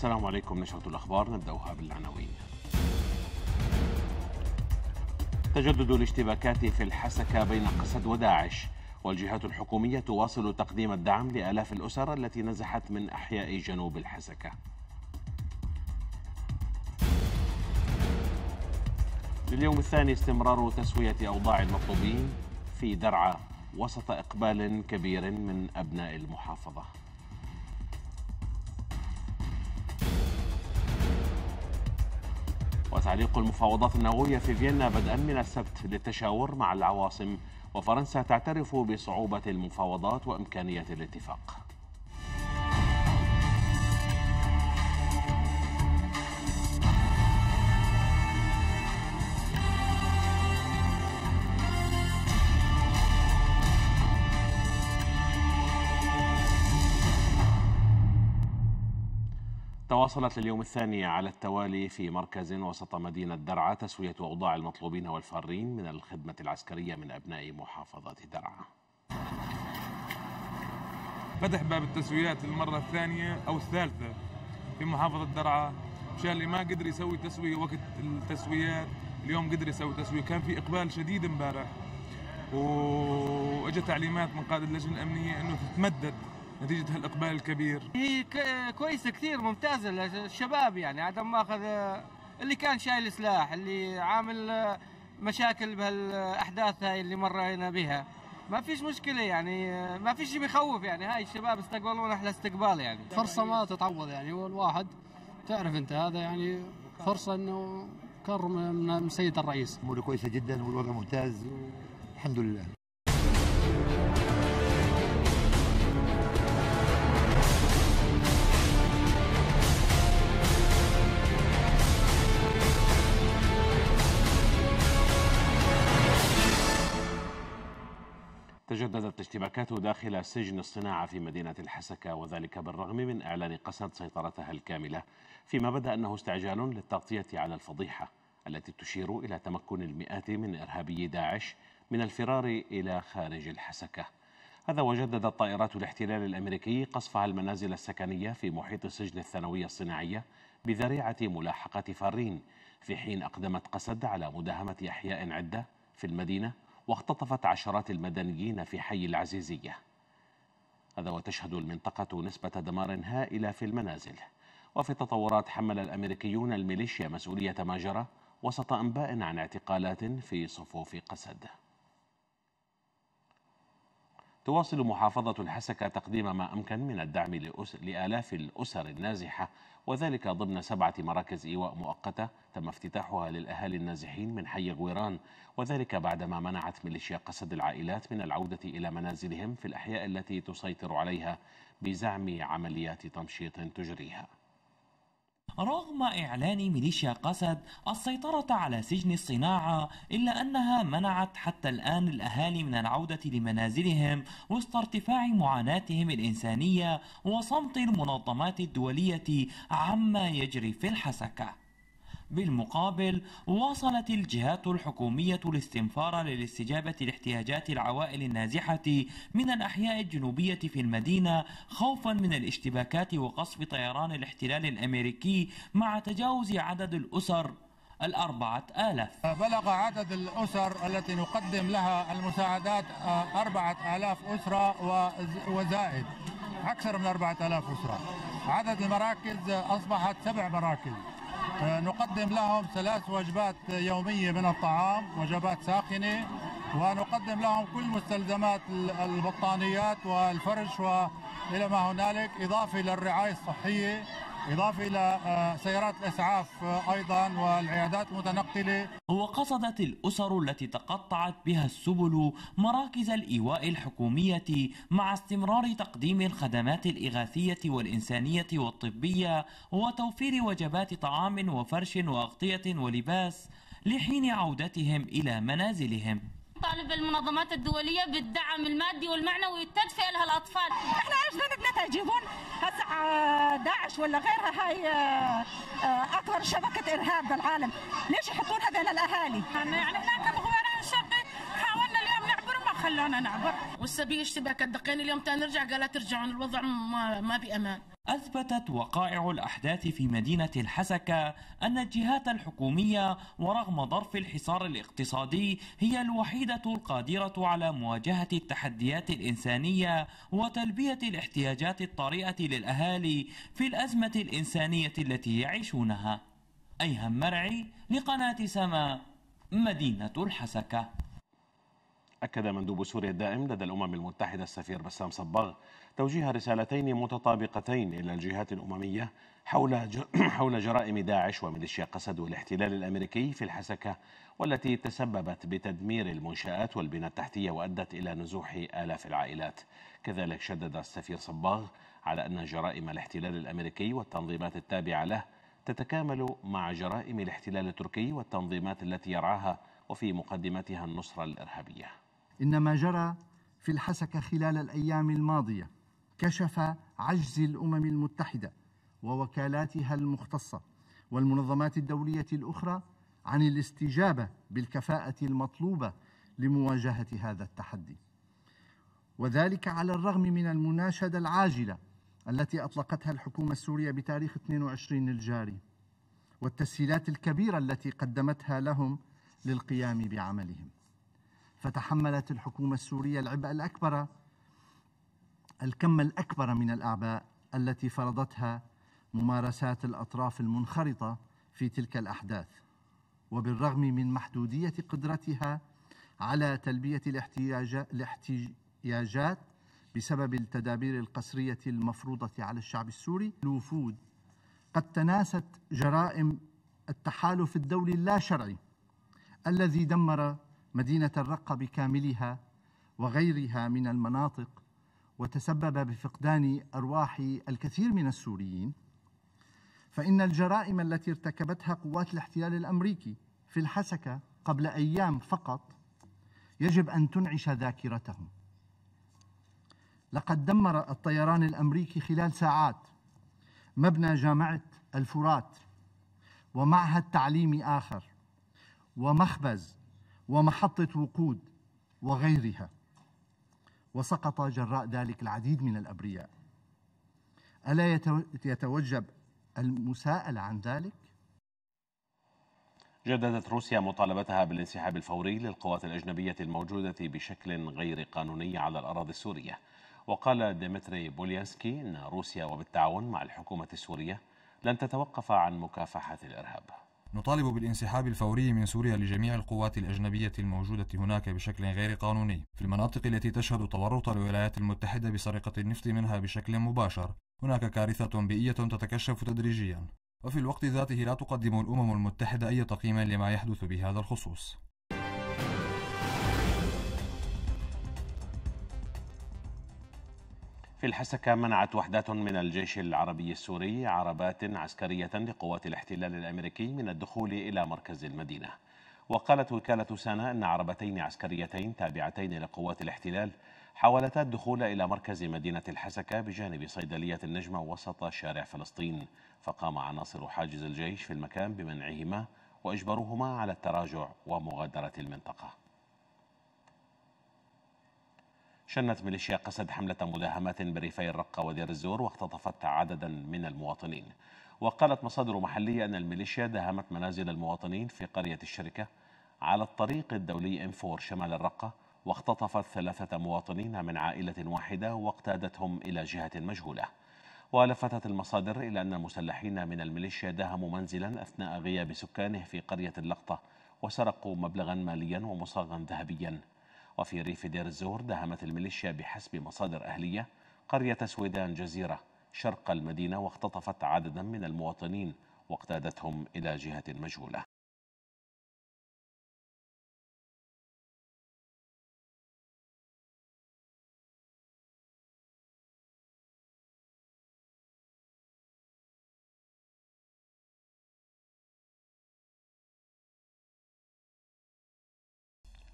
السلام عليكم نشرة الأخبار نبدأها بالعناوين تجدد الاشتباكات في الحسكة بين قسد وداعش والجهات الحكومية تواصل تقديم الدعم لآلاف الأسر التي نزحت من أحياء جنوب الحسكة لليوم الثاني استمرار تسوية أوضاع المطلوبين في درعا وسط إقبال كبير من أبناء المحافظة وتعليق المفاوضات النووية في فيينا بدءا من السبت للتشاور مع العواصم وفرنسا تعترف بصعوبة المفاوضات وإمكانية الاتفاق تواصلت لليوم الثاني على التوالي في مركز وسط مدينة درعا تسوية أوضاع المطلوبين والفارين من الخدمة العسكرية من أبناء محافظة درعا فتح باب التسويات للمرة الثانية أو الثالثة في محافظة درعا مشان اللي ما قدر يسوي تسوية وقت التسويات اليوم قدر يسوي تسوية كان في إقبال شديد امبارح واجت تعليمات من قائد اللجنة الأمنية أنه تتمدد نتيجه هالاقبال الكبير؟ هي كويسه كثير ممتازه للشباب يعني عدم ماخذ اللي كان شايل سلاح اللي عامل مشاكل بهالاحداث هاي اللي مرينا بها ما فيش مشكله يعني ما فيش بيخوف يعني هاي الشباب استقبلونا احلى استقبال يعني فرصه ما تتعوض يعني هو الواحد تعرف انت هذا يعني فرصه انه كرم من سيد الرئيس اموره كويسه جدا والوضع ممتاز الحمد لله تجددت اشتباكات داخل سجن الصناعة في مدينة الحسكة وذلك بالرغم من إعلان قسد سيطرتها الكاملة فيما بدا أنه استعجال للتغطية على الفضيحة التي تشير إلى تمكن المئات من إرهابي داعش من الفرار إلى خارج الحسكة هذا وجددت طائرات الاحتلال الأمريكي قصفها المنازل السكنية في محيط سجن الثانوية الصناعية بذريعة ملاحقة فارين في حين أقدمت قسد على مداهمة أحياء عدة في المدينة واختطفت عشرات المدنيين في حي العزيزية هذا وتشهد المنطقة نسبة دمار هائلة في المنازل وفي التطورات حمل الأمريكيون الميليشيا مسؤولية ما جرى وسط أنباء عن اعتقالات في صفوف قسد تواصل محافظة الحسكة تقديم ما أمكن من الدعم لآلاف الأسر النازحة وذلك ضمن سبعة مراكز إيواء مؤقتة تم افتتاحها للأهالي النازحين من حي غويران وذلك بعدما منعت ميليشيا قسد العائلات من العودة إلى منازلهم في الأحياء التي تسيطر عليها بزعم عمليات تمشيط تجريها رغم إعلان ميليشيا قسد السيطرة على سجن الصناعة إلا أنها منعت حتى الآن الأهالي من العودة لمنازلهم وسط ارتفاع معاناتهم الإنسانية وصمت المنظمات الدولية عما يجري في الحسكة بالمقابل واصلت الجهات الحكومية الاستنفار للاستجابة لاحتياجات العوائل النازحة من الأحياء الجنوبية في المدينة خوفا من الاشتباكات وقصف طيران الاحتلال الأمريكي مع تجاوز عدد الأسر الأربعة آلاف بلغ عدد الأسر التي نقدم لها المساعدات أربعة آلاف أسرة وزائد أكثر من أربعة آلاف أسرة عدد المراكز أصبحت سبع مراكز آه، نقدم لهم ثلاث وجبات يومية من الطعام وجبات ساخنة ونقدم لهم كل مستلزمات البطانيات والفرش وإلى ما هنالك إضافة للرعاية الصحية إضافة إلى آه، سيارات الإسعاف آه، أيضا والعيادات المتنقلة وقصدت الأسر التي تقطعت بها السبل مراكز الإيواء الحكومية مع استمرار تقديم الخدمات الإغاثية والإنسانية والطبية وتوفير وجبات طعام وفرش وأغطية ولباس لحين عودتهم إلى منازلهم تطالب المنظمات الدولية بالدعم المادي والمعنوي التدفئة لها الأطفال احنا ايش بدنا تجيبون هسا داعش ولا غيرها هاي آه، آه، أكبر شبكة إرهاب بالعالم ليش يحطون هذا الأهالي يعني, يعني هناك بغواران الشرقي حاولنا اليوم نعبر ما خلونا نعبر والسبيل اشتباك الدقين اليوم تنرجع قالت ترجعون الوضع ما, ما بأمان أثبتت وقائع الأحداث في مدينة الحسكة أن الجهات الحكومية ورغم ظرف الحصار الاقتصادي هي الوحيدة القادرة على مواجهة التحديات الإنسانية وتلبية الاحتياجات الطارئة للأهالي في الأزمة الإنسانية التي يعيشونها أيهم مرعي لقناة سما مدينة الحسكة أكد مندوب سوريا الدائم لدى الأمم المتحدة السفير بسام صباغ توجيه رسالتين متطابقتين إلى الجهات الأممية حول حول جرائم داعش وميليشيا قسد والاحتلال الأمريكي في الحسكة والتي تسببت بتدمير المنشآت والبنى التحتية وأدت إلى نزوح آلاف العائلات كذلك شدد السفير صباغ على أن جرائم الاحتلال الأمريكي والتنظيمات التابعة له تتكامل مع جرائم الاحتلال التركي والتنظيمات التي يرعاها وفي مقدمتها النصرة الإرهابية إن ما جرى في الحسكة خلال الأيام الماضية كشف عجز الامم المتحده ووكالاتها المختصه والمنظمات الدوليه الاخرى عن الاستجابه بالكفاءه المطلوبه لمواجهه هذا التحدي وذلك على الرغم من المناشده العاجله التي اطلقتها الحكومه السوريه بتاريخ 22 الجاري والتسهيلات الكبيره التي قدمتها لهم للقيام بعملهم فتحملت الحكومه السوريه العبء الاكبر الكم الأكبر من الأعباء التي فرضتها ممارسات الأطراف المنخرطة في تلك الأحداث وبالرغم من محدودية قدرتها على تلبية الاحتياجات بسبب التدابير القسرية المفروضة على الشعب السوري الوفود قد تناست جرائم التحالف الدولي اللا شرعي الذي دمر مدينة الرقة بكاملها وغيرها من المناطق وتسبب بفقدان ارواح الكثير من السوريين فان الجرائم التي ارتكبتها قوات الاحتلال الامريكي في الحسكه قبل ايام فقط يجب ان تنعش ذاكرتهم لقد دمر الطيران الامريكي خلال ساعات مبنى جامعه الفرات ومعهد تعليمي اخر ومخبز ومحطه وقود وغيرها وسقط جراء ذلك العديد من الابرياء الا يتوجب المساءله عن ذلك جددت روسيا مطالبتها بالانسحاب الفوري للقوات الاجنبيه الموجوده بشكل غير قانوني على الاراضي السوريه وقال ديمتري بوليانسكي ان روسيا وبالتعاون مع الحكومه السوريه لن تتوقف عن مكافحه الارهاب نطالب بالانسحاب الفوري من سوريا لجميع القوات الأجنبية الموجودة هناك بشكل غير قانوني في المناطق التي تشهد تورط الولايات المتحدة بسرقة النفط منها بشكل مباشر هناك كارثة بيئية تتكشف تدريجيا وفي الوقت ذاته لا تقدم الأمم المتحدة أي تقييم لما يحدث بهذا الخصوص في الحسكة منعت وحدات من الجيش العربي السوري عربات عسكرية لقوات الاحتلال الأمريكي من الدخول إلى مركز المدينة وقالت وكالة سانا أن عربتين عسكريتين تابعتين لقوات الاحتلال حاولتا الدخول إلى مركز مدينة الحسكة بجانب صيدلية النجمة وسط شارع فلسطين فقام عناصر حاجز الجيش في المكان بمنعهما وأجبروهما على التراجع ومغادرة المنطقة شنت ميليشيا قسد حملة مداهمات بريفي الرقة ودير الزور واختطفت عددا من المواطنين وقالت مصادر محلية أن الميليشيا داهمت منازل المواطنين في قرية الشركة على الطريق الدولي ام 4 شمال الرقة واختطفت ثلاثة مواطنين من عائلة واحدة واقتادتهم إلى جهة مجهولة ولفتت المصادر إلى أن المسلحين من الميليشيا داهموا منزلا أثناء غياب سكانه في قرية اللقطة وسرقوا مبلغا ماليا ومصاغا ذهبيا وفي ريف دير الزور دهمت الميليشيا بحسب مصادر أهلية قرية سويدان جزيرة شرق المدينة واختطفت عددا من المواطنين واقتادتهم إلى جهة مجهولة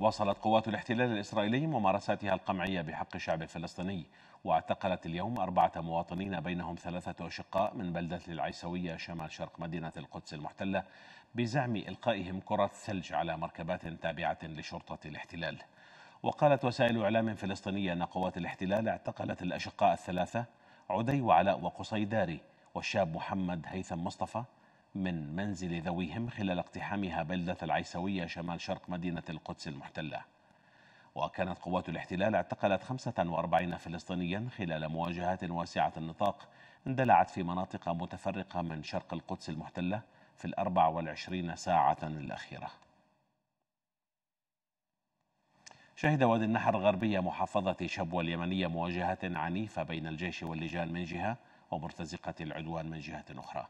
واصلت قوات الاحتلال الإسرائيلي ممارساتها القمعية بحق الشعب الفلسطيني واعتقلت اليوم أربعة مواطنين بينهم ثلاثة أشقاء من بلدة العيسوية شمال شرق مدينة القدس المحتلة بزعم إلقائهم كرة ثلج على مركبات تابعة لشرطة الاحتلال وقالت وسائل إعلام فلسطينية أن قوات الاحتلال اعتقلت الأشقاء الثلاثة عدي وعلاء وقصي داري والشاب محمد هيثم مصطفى من منزل ذويهم خلال اقتحامها بلدة العيسوية شمال شرق مدينة القدس المحتلة وكانت قوات الاحتلال اعتقلت 45 فلسطينيا خلال مواجهات واسعة النطاق اندلعت في مناطق متفرقة من شرق القدس المحتلة في الأربع والعشرين ساعة الأخيرة شهد وادي النحر الغربية محافظة شبوة اليمنية مواجهات عنيفة بين الجيش واللجان من جهة ومرتزقة العدوان من جهة أخرى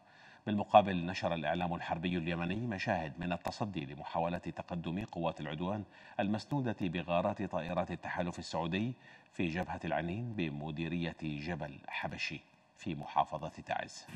بالمقابل نشر الإعلام الحربي اليمني مشاهد من التصدي لمحاولة تقدم قوات العدوان المسنودة بغارات طائرات التحالف السعودي في جبهة العنين بمديرية جبل حبشي في محافظة تعز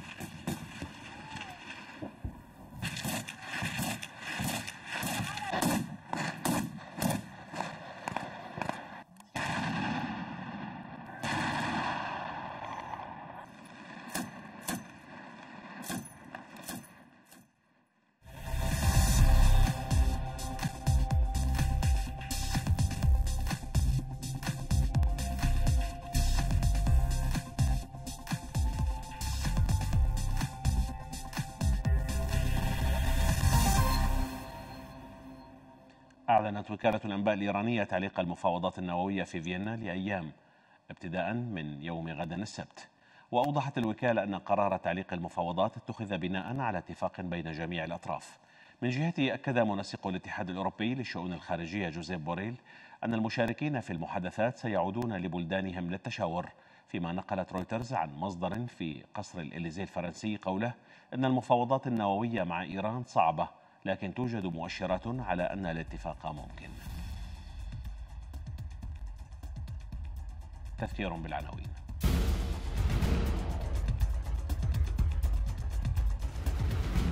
أعلنت وكالة الأنباء الإيرانية تعليق المفاوضات النووية في فيينا لأيام ابتداء من يوم غدا السبت وأوضحت الوكالة أن قرار تعليق المفاوضات اتخذ بناء على اتفاق بين جميع الأطراف من جهته أكد منسق الاتحاد الأوروبي للشؤون الخارجية جوزيف بوريل أن المشاركين في المحادثات سيعودون لبلدانهم للتشاور فيما نقلت رويترز عن مصدر في قصر الإليزي الفرنسي قوله أن المفاوضات النووية مع إيران صعبة لكن توجد مؤشرات على أن الاتفاق ممكن تذكير بالعناوين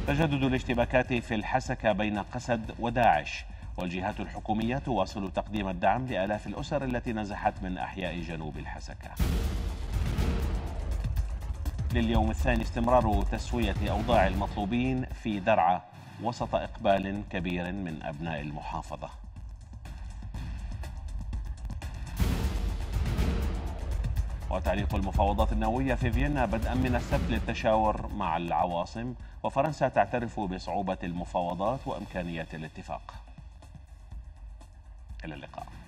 تجدد الاشتباكات في الحسكة بين قسد وداعش والجهات الحكومية تواصل تقديم الدعم لآلاف الأسر التي نزحت من أحياء جنوب الحسكة لليوم الثاني استمرار تسوية أوضاع المطلوبين في درعا وسط إقبال كبير من أبناء المحافظة وتعليق المفاوضات النووية في فيينا بدءا من السبت للتشاور مع العواصم وفرنسا تعترف بصعوبة المفاوضات وإمكانية الاتفاق إلى اللقاء